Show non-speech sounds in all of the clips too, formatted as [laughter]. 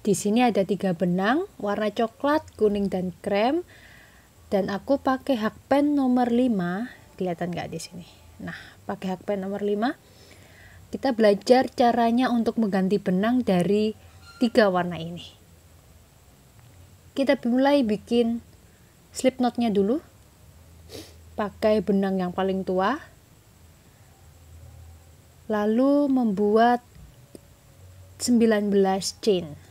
Di sini ada tiga benang, warna coklat, kuning, dan krem. Dan aku pakai hakpen nomor 5. Kelihatan nggak di sini? Nah, pakai hakpen nomor 5. Kita belajar caranya untuk mengganti benang dari tiga warna ini. Kita mulai bikin slip knotnya dulu. Pakai benang yang paling tua. Lalu membuat 19 chain.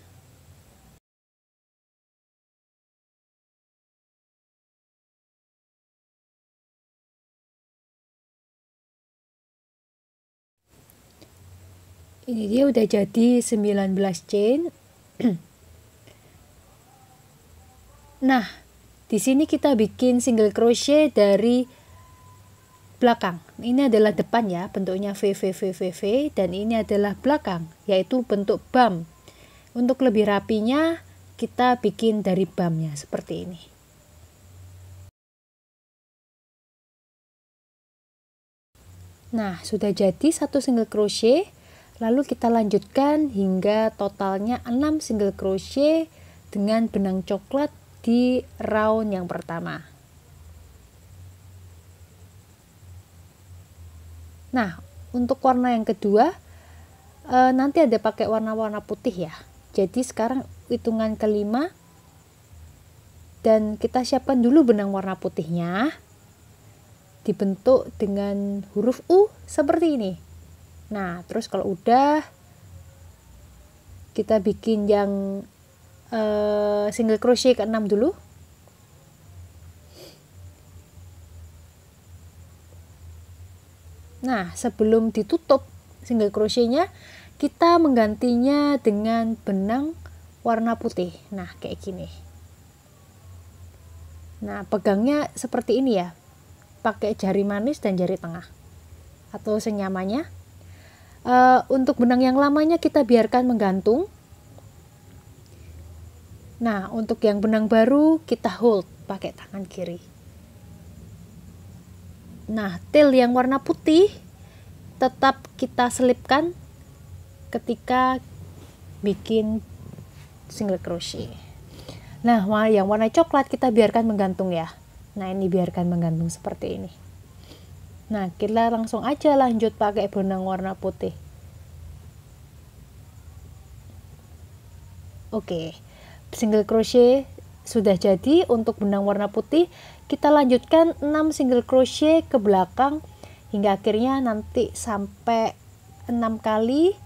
ini dia udah jadi 19 chain [clears throat] nah di sini kita bikin single crochet dari belakang ini adalah depan ya bentuknya VVVVV dan ini adalah belakang yaitu bentuk bam untuk lebih rapinya kita bikin dari bamnya seperti ini nah sudah jadi satu single crochet Lalu kita lanjutkan hingga totalnya 6 single crochet dengan benang coklat di round yang pertama. Nah, untuk warna yang kedua e, nanti ada pakai warna-warna putih ya. Jadi sekarang hitungan kelima dan kita siapkan dulu benang warna putihnya dibentuk dengan huruf U seperti ini. Nah, terus kalau udah kita bikin yang uh, single crochet ke 6 dulu. Nah, sebelum ditutup single crochetnya, kita menggantinya dengan benang warna putih. Nah, kayak gini. Nah, pegangnya seperti ini ya. Pakai jari manis dan jari tengah. Atau senyamanya. Eh, untuk benang yang lamanya kita biarkan menggantung. Nah, untuk yang benang baru kita hold pakai tangan kiri. Nah, tail yang warna putih tetap kita selipkan ketika bikin single crochet. Nah, yang warna coklat kita biarkan menggantung ya. Nah, ini biarkan menggantung seperti ini. Nah, kita langsung aja lanjut pakai benang warna putih. Oke, single crochet sudah jadi untuk benang warna putih. Kita lanjutkan 6 single crochet ke belakang hingga akhirnya nanti sampai 6 kali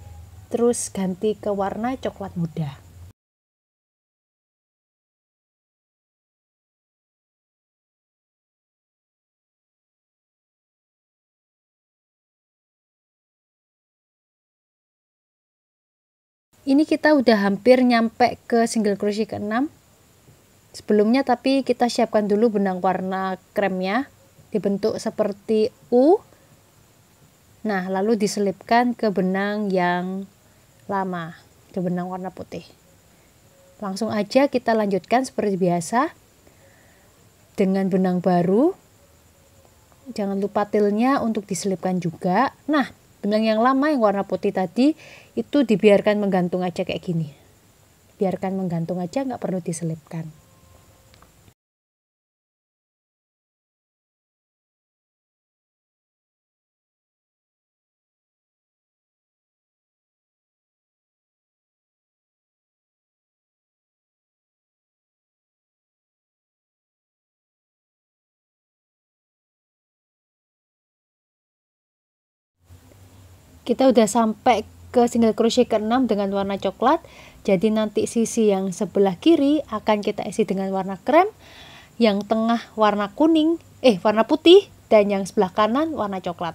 terus ganti ke warna coklat muda. ini kita udah hampir nyampe ke single crochet ke-6 sebelumnya tapi kita siapkan dulu benang warna kremnya dibentuk seperti U nah lalu diselipkan ke benang yang lama ke benang warna putih langsung aja kita lanjutkan seperti biasa dengan benang baru jangan lupa tilnya untuk diselipkan juga nah benang yang lama yang warna putih tadi itu dibiarkan menggantung aja kayak gini biarkan menggantung aja nggak perlu diselipkan kita udah sampai ke single crochet ke-6 dengan warna coklat jadi nanti sisi yang sebelah kiri akan kita isi dengan warna krem yang tengah warna kuning eh warna putih dan yang sebelah kanan warna coklat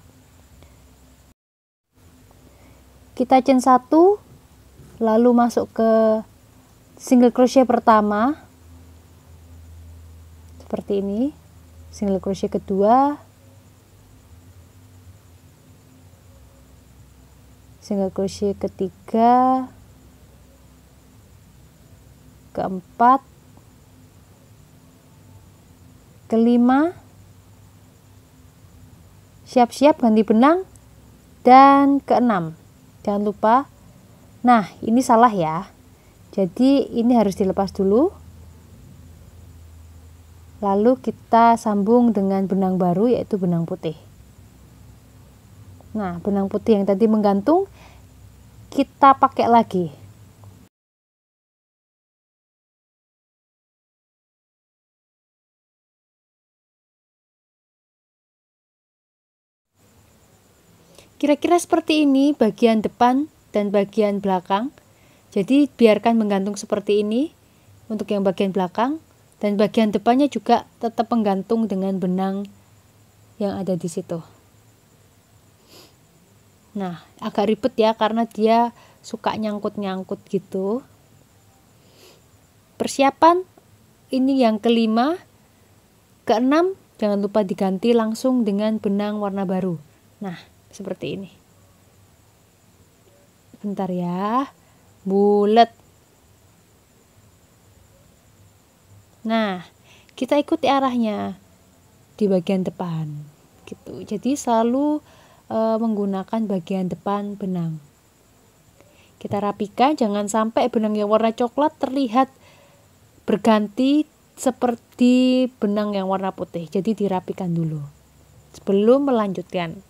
kita chain 1 lalu masuk ke single crochet pertama seperti ini single crochet kedua single crochet ketiga keempat kelima siap-siap ganti benang dan keenam jangan lupa nah ini salah ya jadi ini harus dilepas dulu lalu kita sambung dengan benang baru yaitu benang putih Nah, benang putih yang tadi menggantung kita pakai lagi. Kira-kira seperti ini bagian depan dan bagian belakang. Jadi biarkan menggantung seperti ini untuk yang bagian belakang dan bagian depannya juga tetap menggantung dengan benang yang ada di situ. Nah, agak ribet ya karena dia suka nyangkut-nyangkut gitu. Persiapan ini yang kelima. Keenam, jangan lupa diganti langsung dengan benang warna baru. Nah, seperti ini. Bentar ya. Bulat. Nah, kita ikuti arahnya di bagian depan gitu. Jadi selalu e, menggunakan bagian depan benang. Kita rapikan jangan sampai benang yang warna coklat terlihat berganti seperti benang yang warna putih. Jadi dirapikan dulu sebelum melanjutkan.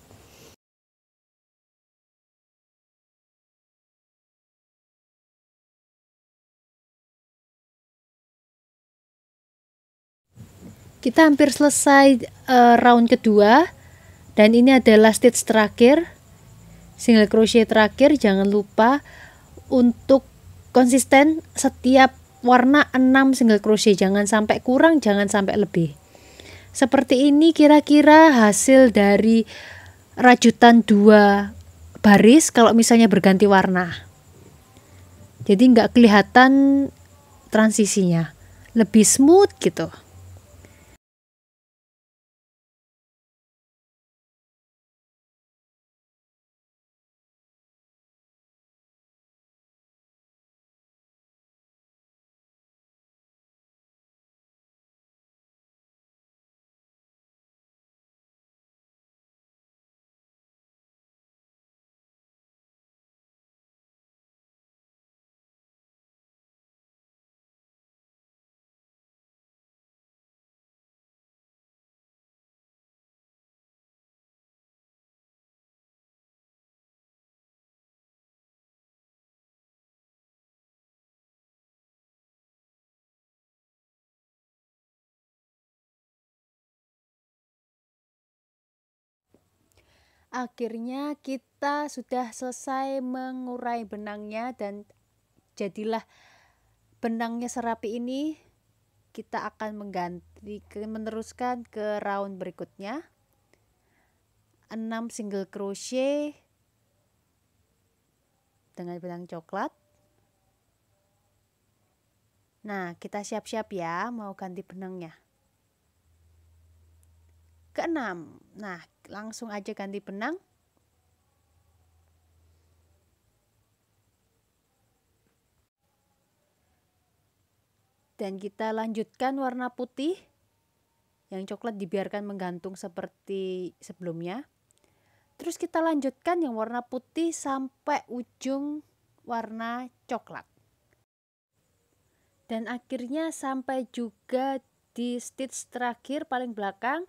Kita hampir selesai uh, round kedua dan ini adalah stitch terakhir single crochet terakhir jangan lupa untuk konsisten setiap warna 6 single crochet jangan sampai kurang jangan sampai lebih seperti ini kira-kira hasil dari rajutan dua baris kalau misalnya berganti warna jadi nggak kelihatan transisinya lebih smooth gitu akhirnya kita sudah selesai mengurai benangnya dan jadilah benangnya serapi ini kita akan mengganti meneruskan ke round berikutnya 6 single crochet dengan benang coklat nah kita siap-siap ya mau ganti benangnya keenam. Nah, langsung aja ganti benang. Dan kita lanjutkan warna putih. Yang coklat dibiarkan menggantung seperti sebelumnya. Terus kita lanjutkan yang warna putih sampai ujung warna coklat. Dan akhirnya sampai juga di stitch terakhir paling belakang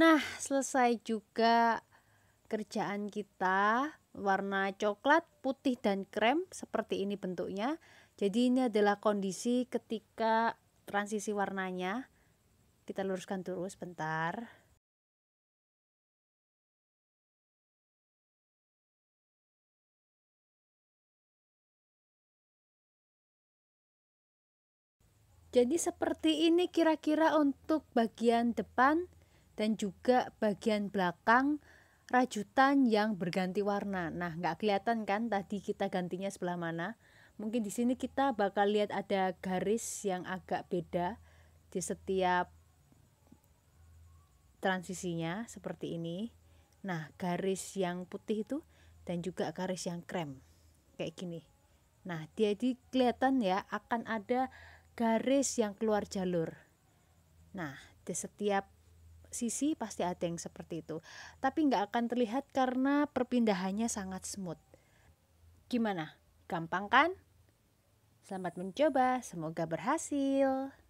Nah, selesai juga kerjaan kita. Warna coklat, putih, dan krem seperti ini bentuknya. Jadi ini adalah kondisi ketika transisi warnanya. Kita luruskan terus bentar Jadi seperti ini kira-kira untuk bagian depan dan juga bagian belakang rajutan yang berganti warna. Nah, nggak kelihatan kan tadi kita gantinya sebelah mana? Mungkin di sini kita bakal lihat ada garis yang agak beda di setiap transisinya seperti ini. Nah, garis yang putih itu dan juga garis yang krem kayak gini. Nah, jadi kelihatan ya akan ada garis yang keluar jalur. Nah, di setiap sisi pasti ada yang seperti itu. Tapi nggak akan terlihat karena perpindahannya sangat smooth. Gimana? Gampang kan? Selamat mencoba, semoga berhasil.